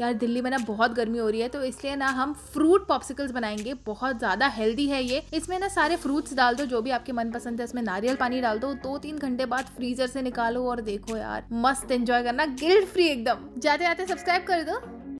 यार दिल्ली में ना बहुत गर्मी हो रही है तो इसलिए ना हम फ्रूट पॉप्सिकल्स बनाएंगे बहुत ज़्यादा हेल्दी है ये इसमें ना सारे फ्रूट्स डाल दो जो भी आपके मन पसंद है इसमें नारियल पानी डाल दो दो तीन घंटे बाद फ्रीजर से निकालो और देखो यार मस्त एंजॉय करना गिल्ट फ्री एकदम जाते जाते सब्सक्राइब कर दो